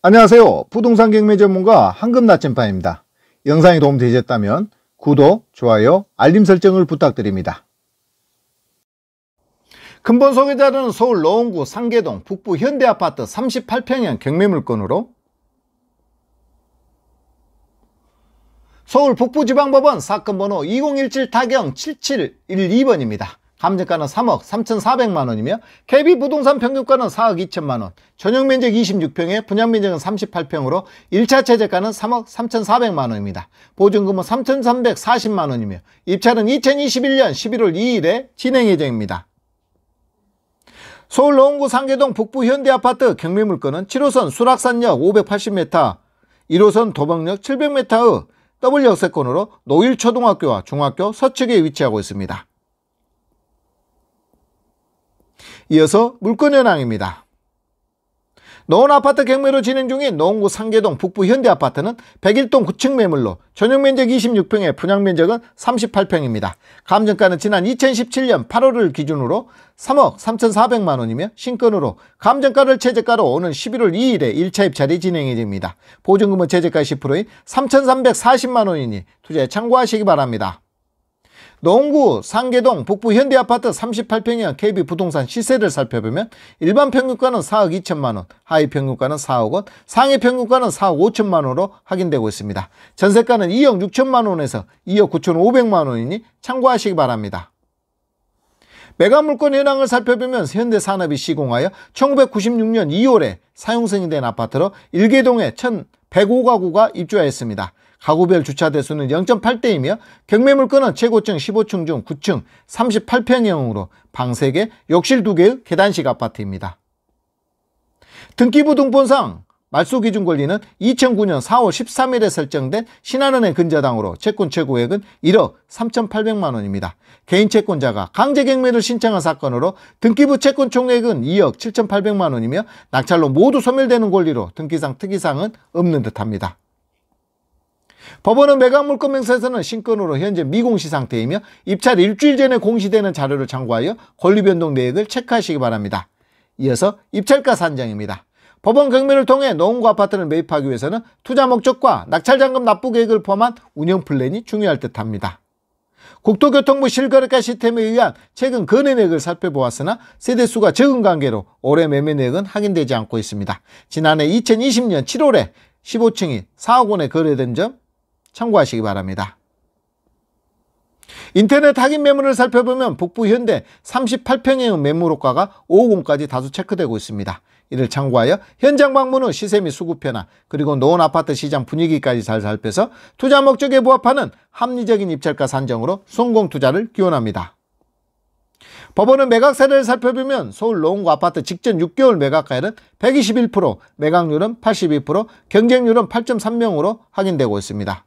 안녕하세요. 부동산 경매 전문가 황금나침반입니다. 영상이 도움되셨다면 구독, 좋아요, 알림 설정을 부탁드립니다. 근본 소개자는 서울 노원구 상계동 북부 현대아파트 38평형 경매물건으로 서울 북부지방법원 사건 번호 2017 타경 7712번입니다. 감정가는 3억 3,400만 원이며 KB 부동산 평균가는 4억 2천만 원, 전용 면적 26평에 분양 면적은 38평으로 1차 최저가는 3억 3,400만 원입니다. 보증금은 3,340만 원이며 입찰은 2021년 11월 2일에 진행 예정입니다. 서울 노원구 상계동 북부 현대아파트 경매 물건은 7호선 수락산역 580m, 1호선 도봉역 700m의 W역세권으로 노일초등학교와 중학교 서측에 위치하고 있습니다. 이어서 물건현황입니다. 노원 아파트 경매로 진행 중인 노원구 상계동 북부 현대아파트는 101동 9층 매물로 전용면적 26평에 분양면적은 38평입니다. 감정가는 지난 2017년 8월을 기준으로 3억 3,400만원이며 신건으로 감정가를 최저가로 오는 11월 2일에 1차 입찰이 진행됩니다. 보증금은 최저가 10%인 3,340만원이니 투자에 참고하시기 바랍니다. 농구 상계동 북부 현대아파트 38평형 KB 부동산 시세를 살펴보면 일반 평균가는 4억 2천만원, 하위 평균가는 4억원, 상위 평균가는 4억 5천만원으로 확인되고 있습니다. 전세가는 2억 6천만원에서 2억 9천 5백만원이니 참고하시기 바랍니다. 메가물건 현황을 살펴보면 현대산업이 시공하여 1996년 2월에 사용승인된 아파트로 일개동에 1,105가구가 입주하였습니다. 가구별 주차 대수는 0.8대이며 경매물건은 최고층 15층 중 9층 38평형으로 방 3개, 욕실 2개의 계단식 아파트입니다. 등기부 등본상 말소 기준 권리는 2009년 4월 13일에 설정된 신한은행 근저당으로 채권 최고액은 1억 3,800만 원입니다. 개인 채권자가 강제 경매를 신청한 사건으로 등기부 채권 총액은 2억 7,800만 원이며 낙찰로 모두 소멸되는 권리로 등기상 특이사항은 없는 듯합니다. 법원은 매각물권 명세서는 신권으로 현재 미공시 상태이며 입찰 일주일 전에 공시되는 자료를 참고하여 권리변동 내역을 체크하시기 바랍니다. 이어서 입찰가 산정입니다. 법원 경매를 통해 노원구 아파트를 매입하기 위해서는 투자 목적과 낙찰잔금 납부 계획을 포함한 운영 플랜이 중요할 듯합니다. 국토교통부 실거래가 시스템에 의한 최근 거내역을 살펴보았으나 세대수가 적은 관계로 올해 매매내역은 확인되지 않고 있습니다. 지난해 2020년 7월에 15층이 4억 원에 거래된 점 참고하시기 바랍니다. 인터넷 하긴 매물을 살펴보면 북부현대 38평형 매물 호가가 5호까지 다수 체크되고 있습니다. 이를 참고하여 현장 방문 후 시세 및 수급 변화 그리고 노원 아파트 시장 분위기까지 잘 살펴서 투자 목적에 부합하는 합리적인 입찰가 산정으로 성공 투자를 기원합니다. 법원은 매각 사례를 살펴보면 서울 노원구 아파트 직전 6개월 매각가율은 121%, 매각률은 82%, 경쟁률은 8.3명으로 확인되고 있습니다.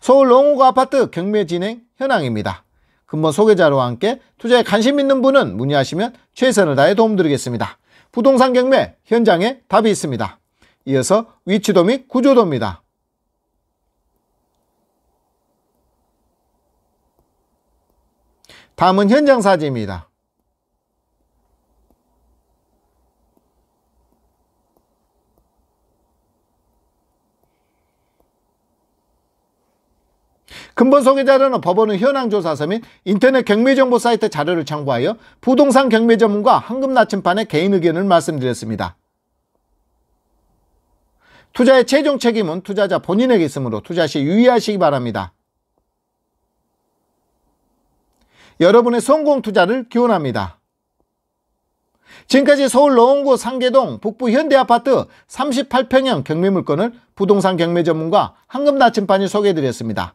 서울 농호구 아파트 경매 진행 현황입니다. 금번 소개자료와 함께 투자에 관심 있는 분은 문의하시면 최선을 다해 도움드리겠습니다. 부동산 경매 현장에 답이 있습니다. 이어서 위치도 및 구조도입니다. 다음은 현장 사진입니다. 근본 소개자료는 법원의 현황조사서 및 인터넷 경매정보 사이트 자료를 참고하여 부동산 경매 전문가 황금 나침판의 개인 의견을 말씀드렸습니다. 투자의 최종 책임은 투자자 본인에게 있으므로 투자 시 유의하시기 바랍니다. 여러분의 성공 투자를 기원합니다. 지금까지 서울 노원구 상계동 북부 현대아파트 38평형 경매 물건을 부동산 경매 전문가 황금나침판이 소개해드렸습니다.